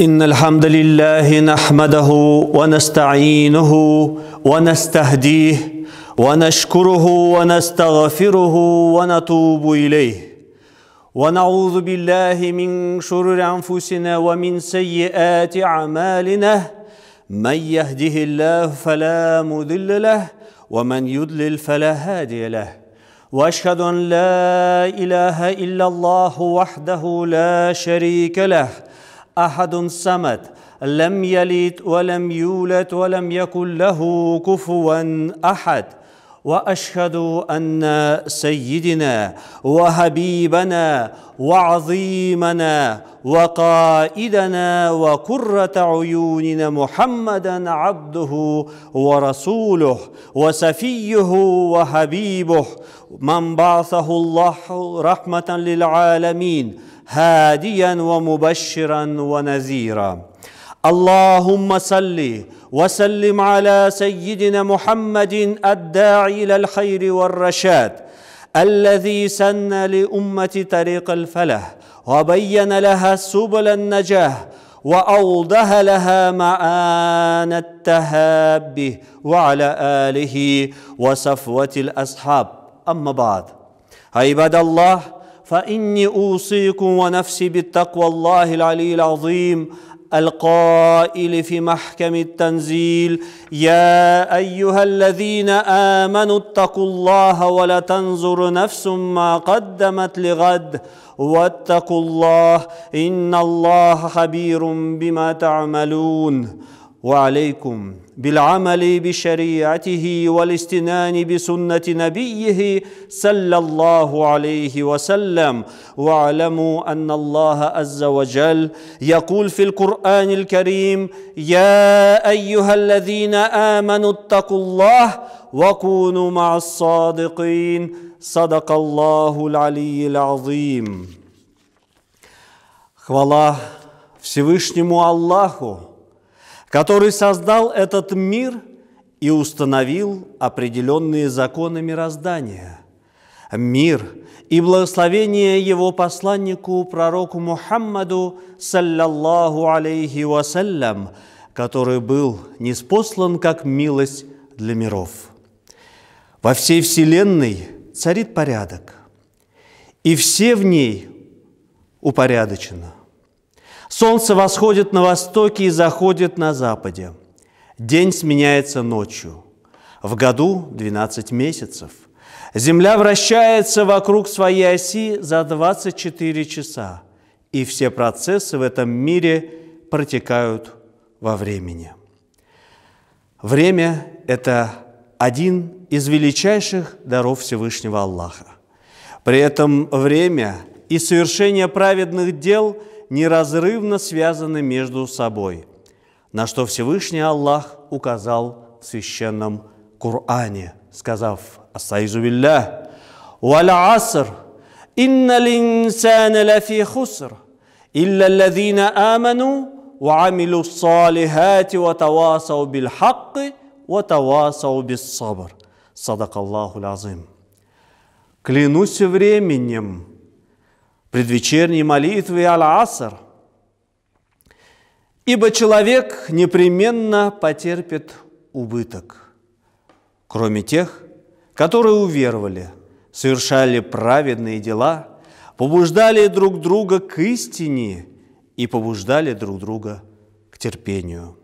إن الحمد لله نحمده ونستعينه ونستهديه ونشكره ونستغفره ونتوب إليه ونعوذ بالله من شرور أنفسنا ومن سيئات أعمالنا من يهده الله فلا مضل له ومن يضلل فلا هادي له واشهد ان لا اله الا الله وحده لا شريك له احد صمد لم يلد ولم يولد ولم يكن له كفوا احد واشهد ان سيدنا وحبيبنا وعظيمنا وقائدنا وكره عيوننا محمدا عبده ورسوله وسفيه وحبيبه من بعثه الله رحمه للعالمين هاديا ومبشرا ونذيرا اللهم صل وسلم على سيدنا محمد الداعي الى الخير والرشاد الذي سن لامه طريق الفلاح وبين لها سبل النجاه وأوضح لها معان التهاب وعلى آله وصفوة الأصحاب أما بعد عباد الله فاني اوصيكم ونفسي بالتقوى الله العلي العظيم القائل في محكم التنزيل يا ايها الذين امنوا اتقوا الله ولتنظر نفس ما قدمت لغد واتقوا الله ان الله خبير بما تعملون وعليكم بالعمل بشريعته والاستنان بسنة نبيه صلى الله عليه وسلم واعلموا أن الله عز وجل يقول في القرآن الكريم يا أيها الذين آمنوا اتقوا الله وكونوا مع الصادقين صدق الله العلي العظيم Хвала Всевышнему Аллаху, который создал этот мир и установил определенные законы мироздания. Мир и благословение его посланнику, пророку Мухаммаду, саллаллаху алейхи вассалям, который был неспослан как милость для миров. Во всей Вселенной царит порядок, и все в ней упорядочено – Солнце восходит на востоке и заходит на западе. День сменяется ночью. В году 12 месяцев. Земля вращается вокруг своей оси за 24 часа, и все процессы в этом мире протекают во времени. Время – это один из величайших даров Всевышнего Аллаха. При этом время и совершение праведных дел – неразрывно связаны между собой, на что Всевышний Аллах указал в священном Коране, сказав «Астаизу билля, валя аср, инна линсана лафи хуср, илля ладзина аману, وعملوا الصالحات وتواصوا بالحق وتواصوا بالصبر. Садак Аллаху Лазим. Клянусь временем, предвечерней молитвы Аль-Аср. Ибо человек непременно потерпит убыток, кроме тех, которые уверовали, совершали праведные дела, побуждали друг друга к истине и побуждали друг друга к терпению.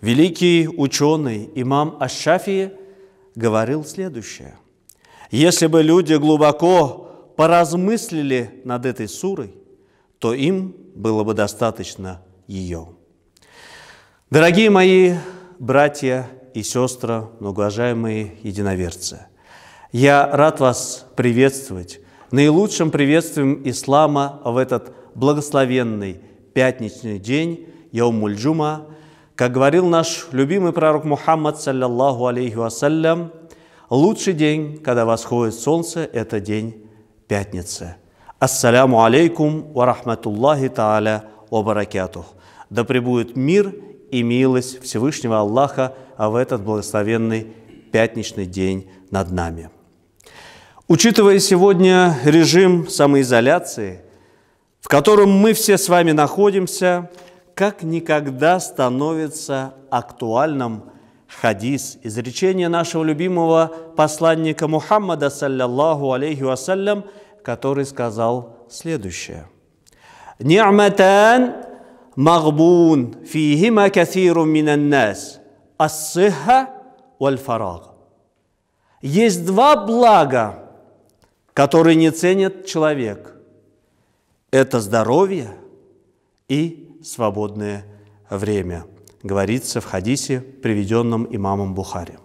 Великий ученый имам Ашафии говорил следующее. Если бы люди глубоко поразмыслили над этой сурой, то им было бы достаточно ее. Дорогие мои братья и сестры, многоуважаемые единоверцы, я рад вас приветствовать наилучшим приветствием ислама в этот благословенный пятничный день Яумуль Джума, как говорил наш любимый пророк Мухаммад, саллиллаху алейхи вассалям, лучший день, когда восходит солнце, это день пятницы. Ассаляму алейкум ва рахматуллахи тааля ва баракятух. Да пребудет мир и милость Всевышнего Аллаха а в этот благословенный пятничный день над нами. Учитывая сегодня режим самоизоляции, в котором мы все с вами находимся, как никогда становится актуальным хадис, изречение нашего любимого посланника Мухаммада, саллиллаху алейхи вассалям, который сказал следующее. «Ни'матан магбун фихима кафиру минан нас, ассыха Есть два блага, которые не ценит человек. Это здоровье и свободное время – говорится в хадисе, приведенном имамом Бухари.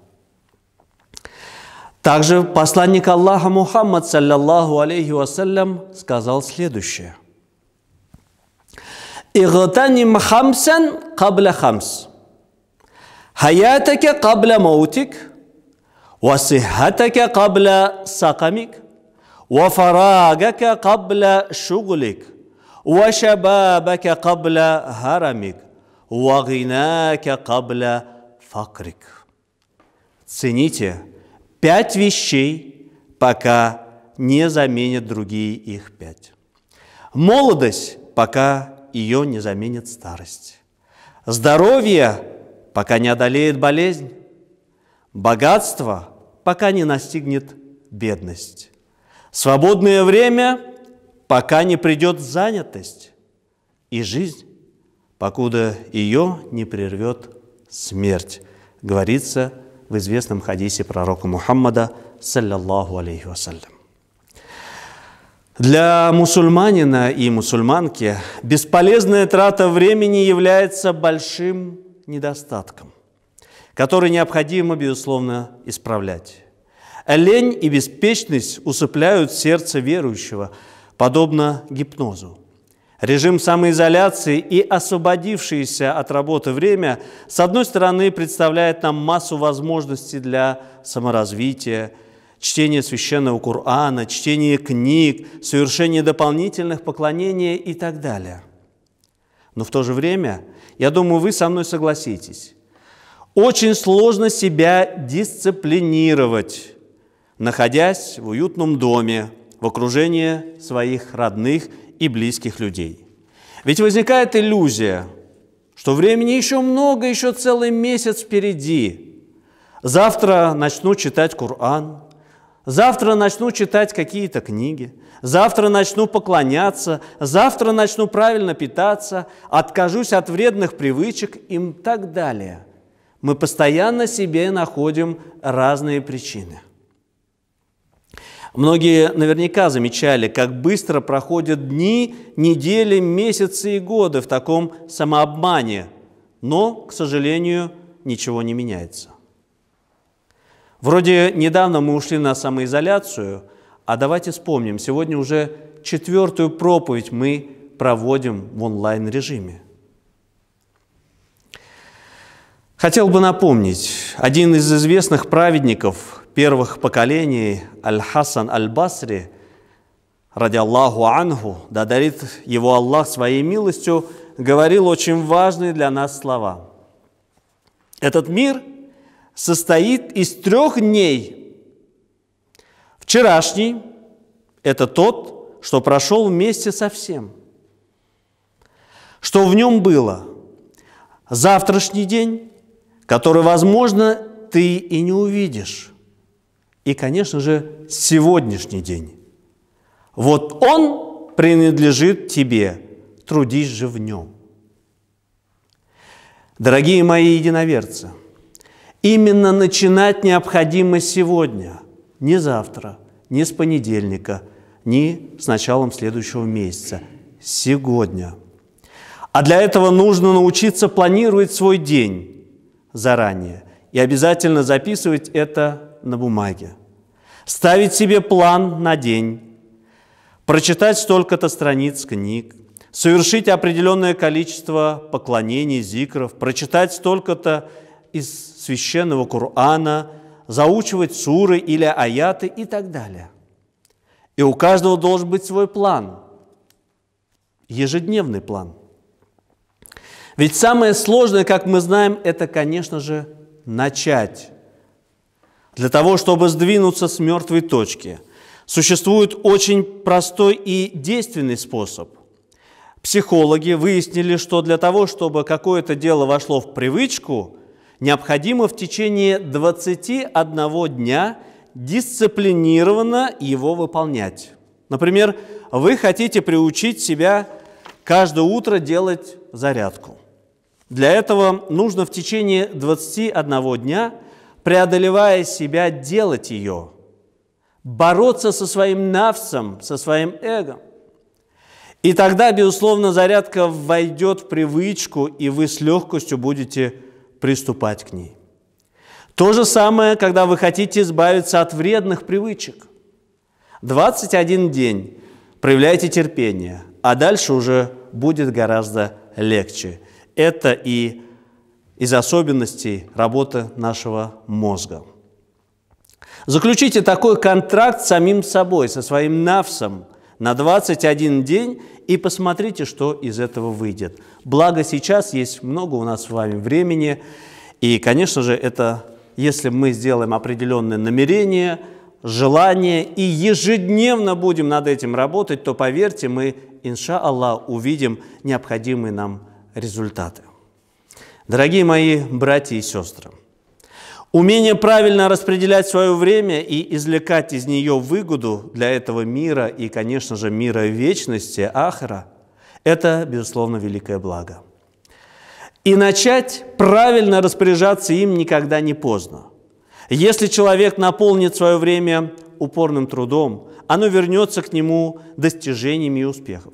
Также посланник Аллаха Мухаммад, саллиллаху алейхи вассалям, сказал следующее. «Игтаним хамсен кабля хамс, хаятаке кабля маутик, وصحتك قبل سقمك وفراغك قبل شغلك وشبابك قبل هرمك «Уагинака кабля факрик». Цените пять вещей, пока не заменят другие их пять. Молодость, пока ее не заменит старость. Здоровье, пока не одолеет болезнь. Богатство, пока не настигнет бедность. Свободное время, пока не придет занятость. И жизнь, покуда ее не прервет смерть, говорится в известном хадисе пророка Мухаммада, саллиллаху алейхи вассалям. Для мусульманина и мусульманки бесполезная трата времени является большим недостатком, который необходимо, безусловно, исправлять. Лень и беспечность усыпляют сердце верующего, подобно гипнозу. Режим самоизоляции и освободившееся от работы время, с одной стороны, представляет нам массу возможностей для саморазвития, чтения священного Корана, чтения книг, совершения дополнительных поклонений и так далее. Но в то же время, я думаю, вы со мной согласитесь, очень сложно себя дисциплинировать, находясь в уютном доме, в окружении своих родных и близких людей. Ведь возникает иллюзия, что времени еще много, еще целый месяц впереди. Завтра начну читать Коран, завтра начну читать какие-то книги, завтра начну поклоняться, завтра начну правильно питаться, откажусь от вредных привычек и так далее. Мы постоянно себе находим разные причины. Многие наверняка замечали, как быстро проходят дни, недели, месяцы и годы в таком самообмане, но, к сожалению, ничего не меняется. Вроде недавно мы ушли на самоизоляцию, а давайте вспомним, сегодня уже четвертую проповедь мы проводим в онлайн-режиме. Хотел бы напомнить, один из известных праведников, первых поколений Аль-Хасан Аль-Басри, ради Аллаху Ангу, да дарит его Аллах своей милостью, говорил очень важные для нас слова. Этот мир состоит из трех дней. Вчерашний – это тот, что прошел вместе со всем. Что в нем было? Завтрашний день, который, возможно, ты и не увидишь и, конечно же, сегодняшний день. Вот он принадлежит тебе, трудись же в нем. Дорогие мои единоверцы, именно начинать необходимо сегодня, не завтра, не с понедельника, не с началом следующего месяца, сегодня. А для этого нужно научиться планировать свой день заранее и обязательно записывать это на бумаге, ставить себе план на день, прочитать столько-то страниц книг, совершить определенное количество поклонений, зикров, прочитать столько-то из священного Корана, заучивать суры или аяты и так далее. И у каждого должен быть свой план, ежедневный план. Ведь самое сложное, как мы знаем, это, конечно же, начать для того, чтобы сдвинуться с мертвой точки, существует очень простой и действенный способ. Психологи выяснили, что для того, чтобы какое-то дело вошло в привычку, необходимо в течение 21 дня дисциплинированно его выполнять. Например, вы хотите приучить себя каждое утро делать зарядку. Для этого нужно в течение 21 дня – преодолевая себя, делать ее, бороться со своим навсом, со своим эго. И тогда, безусловно, зарядка войдет в привычку, и вы с легкостью будете приступать к ней. То же самое, когда вы хотите избавиться от вредных привычек. 21 день проявляйте терпение, а дальше уже будет гораздо легче. Это и из особенностей работы нашего мозга. Заключите такой контракт с самим собой, со своим навсом на 21 день и посмотрите, что из этого выйдет. Благо сейчас есть много у нас с вами времени, и, конечно же, это если мы сделаем определенное намерение, желание и ежедневно будем над этим работать, то, поверьте, мы, инша Аллах, увидим необходимые нам результаты. Дорогие мои братья и сестры, умение правильно распределять свое время и извлекать из нее выгоду для этого мира и, конечно же, мира вечности, Ахара, это, безусловно, великое благо. И начать правильно распоряжаться им никогда не поздно. Если человек наполнит свое время упорным трудом, оно вернется к нему достижениями и успехов.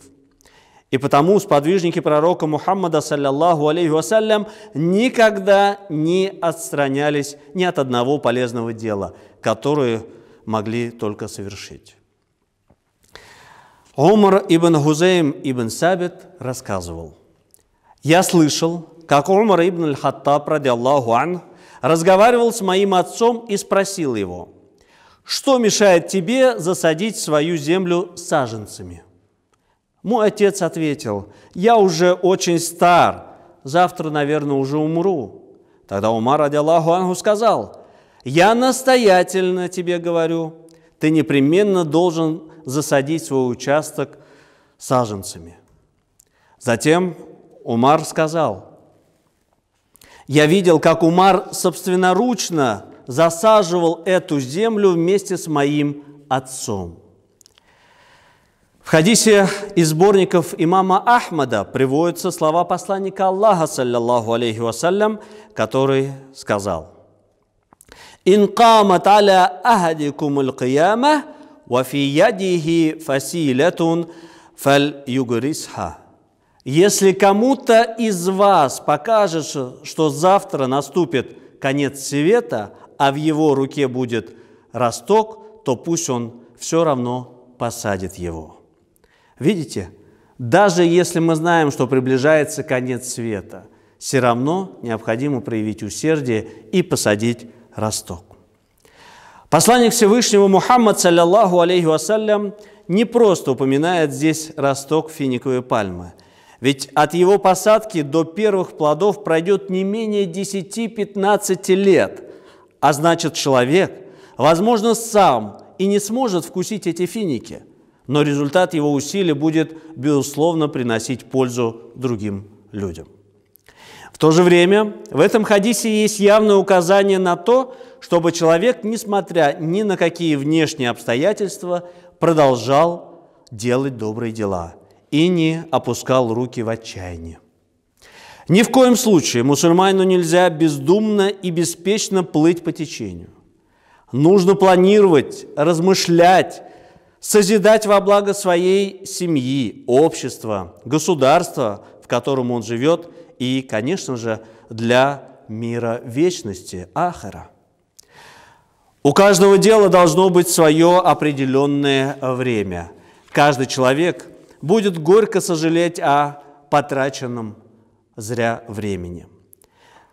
И потому сподвижники пророка Мухаммада, саллиллаху алейхи вассалям, никогда не отстранялись ни от одного полезного дела, которое могли только совершить. Умар ибн Хузейм ибн Сабит рассказывал. «Я слышал, как Умар ибн Аль-Хаттаб, ради Аллаху ан, разговаривал с моим отцом и спросил его, «Что мешает тебе засадить свою землю саженцами?» – мой отец ответил, я уже очень стар, завтра, наверное, уже умру. Тогда Умар, ради Аллаху Ангу, сказал, я настоятельно тебе говорю, ты непременно должен засадить свой участок саженцами. Затем Умар сказал, я видел, как Умар собственноручно засаживал эту землю вместе с моим отцом. В хадисе из сборников имама Ахмада приводятся слова посланника Аллаха, саллиллаху алейхи вассалям, который сказал «Ин камат аля ахадикум القيامة кияма ва фи ядихи фасилятун фаль югрисха». Если кому-то из вас покажет, что завтра наступит конец света, а в его руке будет росток, то пусть он все равно посадит его. Видите, даже если мы знаем, что приближается конец света, все равно необходимо проявить усердие и посадить росток. Посланник Всевышнего Мухаммад, саллиллаху алейхи вассалям, не просто упоминает здесь росток финиковой пальмы. Ведь от его посадки до первых плодов пройдет не менее 10-15 лет. А значит, человек, возможно, сам и не сможет вкусить эти финики – но результат его усилий будет, безусловно, приносить пользу другим людям. В то же время в этом хадисе есть явное указание на то, чтобы человек, несмотря ни на какие внешние обстоятельства, продолжал делать добрые дела и не опускал руки в отчаянии. Ни в коем случае мусульманину нельзя бездумно и беспечно плыть по течению. Нужно планировать, размышлять, созидать во благо своей семьи, общества, государства, в котором он живет, и, конечно же, для мира вечности, Ахара. У каждого дела должно быть свое определенное время. Каждый человек будет горько сожалеть о потраченном зря времени.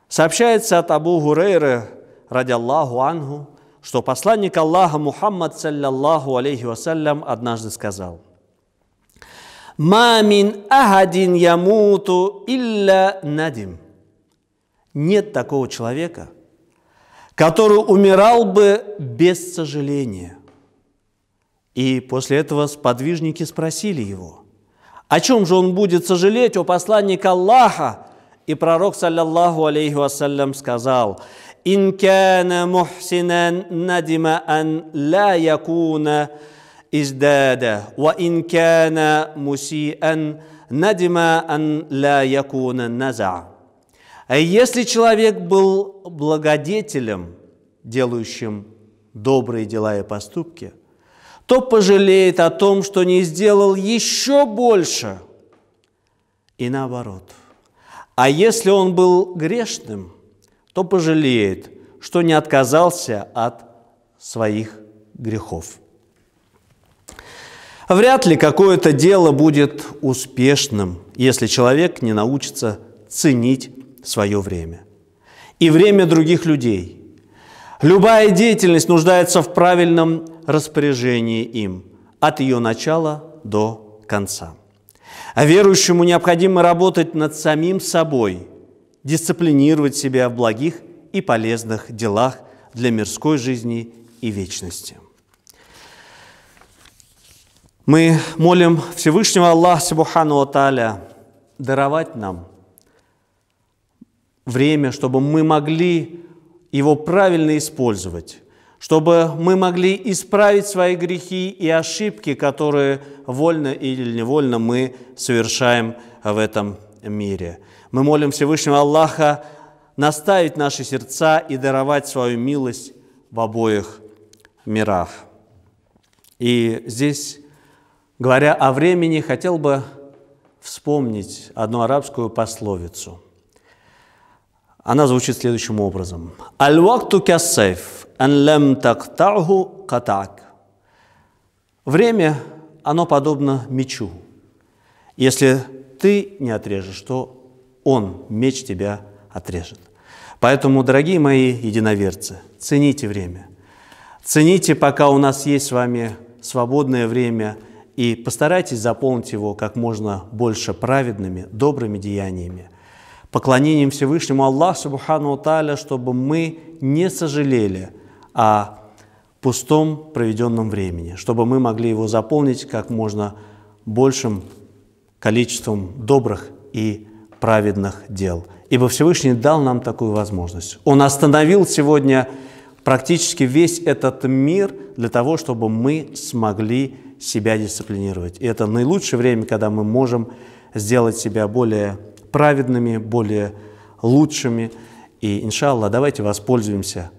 Сообщается от Абу Гурейры, ради Аллаху Ангу, что посланник Аллаха Мухаммад, саллиллаху алейхи вассалям, однажды сказал, «Мамин ахадин ямуту илля надим». Нет такого человека, который умирал бы без сожаления. И после этого сподвижники спросили его, о чем же он будет сожалеть, о посланник Аллаха? И пророк, саллиллаху алейхи вассалям, сказал – إن كان محسنا ندم أن لا يكون ازداد وإن كان مسيئا ندم أن لا يكون نزع Если человек был благодетелем, делающим добрые дела и поступки, то пожалеет о том, что не сделал еще больше. И наоборот. А если он был грешным – то пожалеет, что не отказался от своих грехов. Вряд ли какое-то дело будет успешным, если человек не научится ценить свое время и время других людей. Любая деятельность нуждается в правильном распоряжении им от ее начала до конца. А верующему необходимо работать над самим собой, дисциплинировать себя в благих и полезных делах для мирской жизни и вечности. Мы молим Всевышнего Аллаха Субхану Аталя даровать нам время, чтобы мы могли его правильно использовать, чтобы мы могли исправить свои грехи и ошибки, которые вольно или невольно мы совершаем в этом мире мире. Мы молим Всевышнего Аллаха наставить наши сердца и даровать свою милость в обоих мирах. И здесь, говоря о времени, хотел бы вспомнить одну арабскую пословицу. Она звучит следующим образом. «Аль-вакту кяссайф, ан лям тактаху катак». Время, оно подобно мечу. Если ты не отрежешь, то Он, меч тебя отрежет. Поэтому, дорогие мои единоверцы, цените время. Цените, пока у нас есть с вами свободное время, и постарайтесь заполнить его как можно больше праведными, добрыми деяниями, поклонением Всевышнему Аллаху Субхану Таля, чтобы мы не сожалели о пустом проведенном времени, чтобы мы могли его заполнить как можно большим количеством добрых и праведных дел. Ибо Всевышний дал нам такую возможность. Он остановил сегодня практически весь этот мир для того, чтобы мы смогли себя дисциплинировать. И это наилучшее время, когда мы можем сделать себя более праведными, более лучшими. И, иншалла, давайте воспользуемся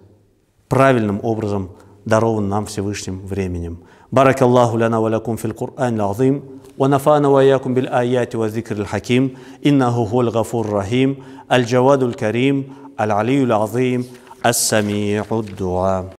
правильным образом дарованным нам Всевышним временем. بارك الله لنا ولكم في القرآن العظيم ونفعنا وإياكم بالآيات والذكر الحكيم إنه هو الغفور الرحيم الجواد الكريم العلي العظيم السميع الدعاء